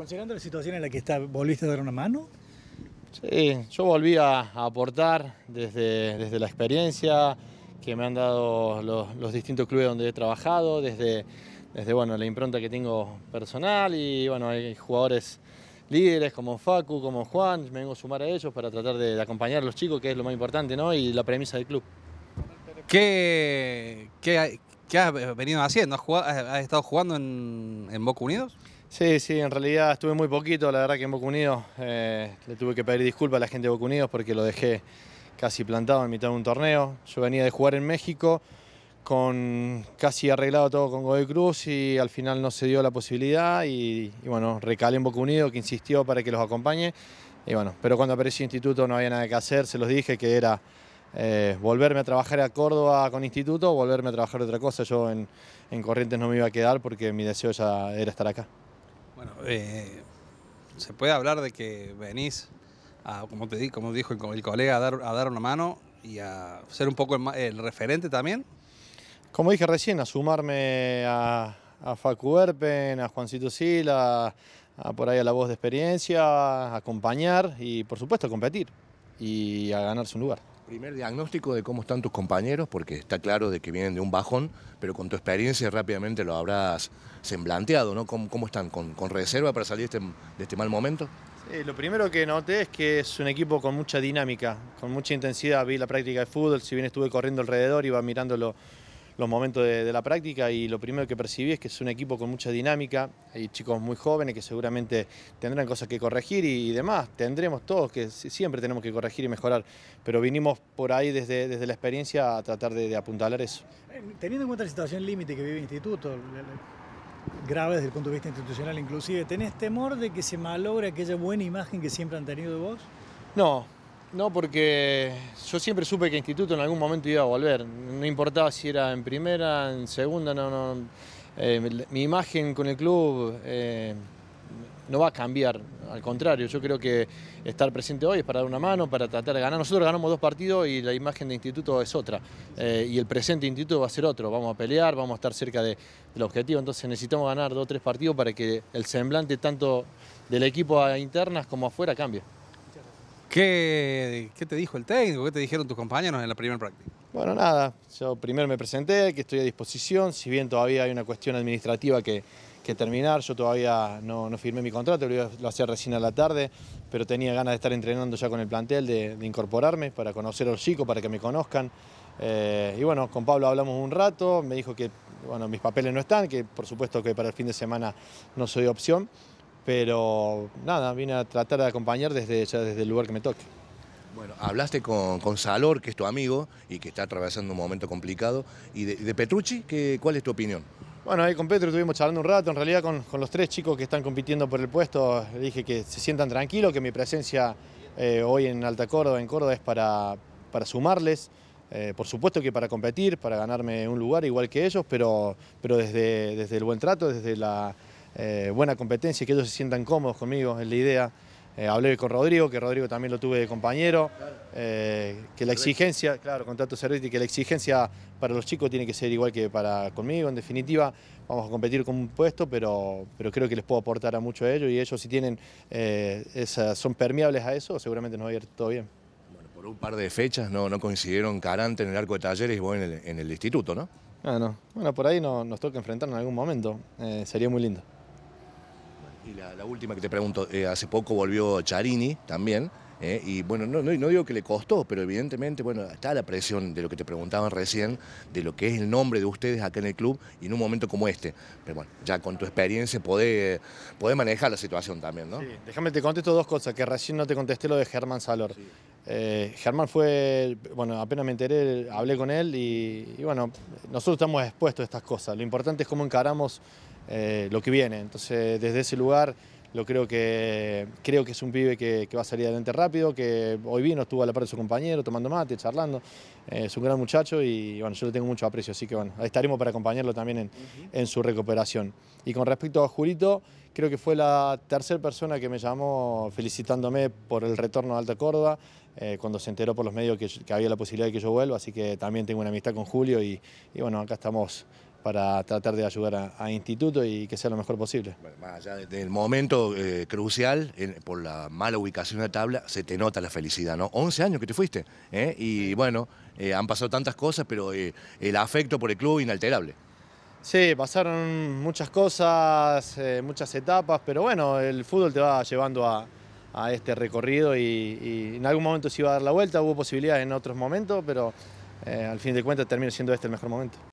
Considerando la situación en la que está, ¿volviste a dar una mano? Sí, yo volví a, aportar desde, desde la experiencia que me han dado los, distintos clubes donde he trabajado, desde, desde bueno, la impronta que tengo personal y bueno, hay jugadores líderes como Facu, como Juan, me vengo a sumar a ellos para tratar de, acompañar a los chicos, que es lo más importante, ¿no? Y la premisa del club. ¿Qué, qué, has venido haciendo? ¿Has, estado jugando en, en Boca Unidos? Sí, sí, en realidad estuve muy poquito, la verdad que en Boca Unidos eh, le tuve que pedir disculpas a la gente de Boca Unidos porque lo dejé casi plantado en mitad de un torneo. Yo venía de jugar en México con casi arreglado todo con Godoy Cruz y al final no se dio la posibilidad y, bueno, recalé en Boca Unido que insistió para que los acompañe y bueno, pero cuando apareció Instituto no había nada que hacer, se los dije que era eh, volverme a trabajar a Córdoba con instituto, o volverme a trabajar otra cosa. Yo en Corrientes no me iba a quedar porque mi deseo ya era estar acá. Bueno, eh, se puede hablar de que venís, como, te, di, como dijo el, colega, a dar, a dar, una mano y a ser un poco el, referente también. Como dije recién, a sumarme a, Facu Erpen, a Juancito Sila, a, por ahí a la voz de experiencia, a acompañar y por supuesto a competir y a ganarse un lugar. Primer diagnóstico de cómo están tus compañeros, porque está claro de que vienen de un bajón, pero con tu experiencia rápidamente lo habrás semblanteado, ¿no? ¿Cómo, están? ¿Con, reserva para salir este, de este mal momento? lo primero que noté es que es un equipo con mucha dinámica, con mucha intensidad. Vi la práctica de fútbol, si bien estuve corriendo alrededor, iba mirándolo los momentos de, la práctica y lo primero que percibí es que es un equipo con mucha dinámica, hay chicos muy jóvenes que seguramente tendrán cosas que corregir y, demás, tendremos todos que siempre tenemos que corregir y mejorar, pero vinimos por ahí desde, desde la experiencia a tratar de, de apuntalar eso. Eh, teniendo en cuenta la situación límite que vive el instituto, grave desde el punto de vista institucional inclusive, ¿tenés temor de que se malogre aquella buena imagen que siempre han tenido de vos? No, no, porque yo siempre supe que instituto en algún momento iba a volver. No importaba si era en primera, en segunda, no, no. Eh, mi imagen con el club eh, no va a cambiar. Al contrario, yo creo que estar presente hoy es para dar una mano, para tratar de ganar. Nosotros ganamos dos partidos y la imagen de instituto es otra. Eh, y el presente instituto va a ser otro. Vamos a pelear, vamos a estar cerca del objetivo. Entonces necesitamos ganar dos o tres partidos para que el semblante tanto del equipo a internas como afuera cambie. ¿Qué, te dijo el técnico? ¿Qué te dijeron tus compañeros en la primera práctica? Bueno, nada, yo primero me presenté, que estoy a disposición, si bien todavía hay una cuestión administrativa que, terminar, yo todavía no, firmé mi contrato, lo hacía recién a la tarde, pero tenía ganas de estar entrenando ya con el plantel, de, incorporarme, para conocer a los chicos, para que me conozcan. Eh, y bueno, con Pablo hablamos un rato, me dijo que bueno, mis papeles no están, que por supuesto que para el fin de semana no soy opción pero nada, vine a tratar de acompañar desde, desde el lugar que me toque. Bueno, hablaste con, Salor, que es tu amigo y que está atravesando un momento complicado. ¿Y de, Petrucci, cuál es tu opinión? Bueno, ahí con Petro estuvimos charlando un rato, en realidad con, los tres chicos que están compitiendo por el puesto, le dije que se sientan tranquilos, que mi presencia eh, hoy en Alta Córdoba, en Córdoba, es para, sumarles, eh, por supuesto que para competir, para ganarme un lugar igual que ellos, pero, pero desde, desde el buen trato, desde la eh, buena competencia que ellos se sientan cómodos conmigo, es la idea. Eh, hablé con Rodrigo, que Rodrigo también lo tuve de compañero, eh, que la exigencia, claro, contrato Cerretti, que la exigencia para los chicos tiene que ser igual que para conmigo, en definitiva, vamos a competir con un puesto, pero, pero creo que les puedo aportar a mucho a ellos y ellos si tienen, son permeables a eso, seguramente nos va a ir todo bien. Bueno, por un par de fechas no, coincidieron Carante en el arco de talleres y vos en el, instituto, ¿no? Ah, no, bueno, por ahí no, nos toca enfrentar en algún momento, sería muy lindo. Y la, última que te pregunto, eh, hace poco volvió Charini también, eh, y bueno, no, no, digo que le costó, pero evidentemente, bueno, está la presión de lo que te preguntaban recién, de lo que es el nombre de ustedes acá en el club y en un momento como este. Pero bueno, ya con tu experiencia podés, manejar la situación también, ¿no? Sí, déjame te contesto dos cosas, que recién no te contesté lo de Germán Salor. Eh, Germán fue, bueno, apenas me enteré, hablé con él y, y, bueno, nosotros estamos expuestos a estas cosas. Lo importante es cómo encaramos eh, lo que viene. Entonces, desde ese lugar, lo creo que creo que es un pibe que, va a salir adelante rápido, que hoy vino, estuvo a la par de su compañero, tomando mate, charlando. Eh, es un gran muchacho y bueno, yo le tengo mucho aprecio, así que bueno, estaremos para acompañarlo también en, su recuperación. Y con respecto a Julito, creo que fue la tercera persona que me llamó felicitándome por el retorno a Alta Córdoba, eh, cuando se enteró por los medios que, había la posibilidad de que yo vuelva, así que también tengo una amistad con Julio y, y bueno, acá estamos para tratar de ayudar a, Instituto y que sea lo mejor posible. Bueno, más allá del momento eh, crucial, por la mala ubicación de la tabla, se te nota la felicidad, ¿no? 11 años que te fuiste, ¿eh? y bueno, eh, han pasado tantas cosas, pero el afecto por el club inalterable. Sí, pasaron muchas cosas, muchas etapas, pero bueno, el fútbol te va llevando a, este recorrido y, y, en algún momento se iba a dar la vuelta, hubo posibilidades en otros momentos, pero al fin de cuentas termina siendo este el mejor momento.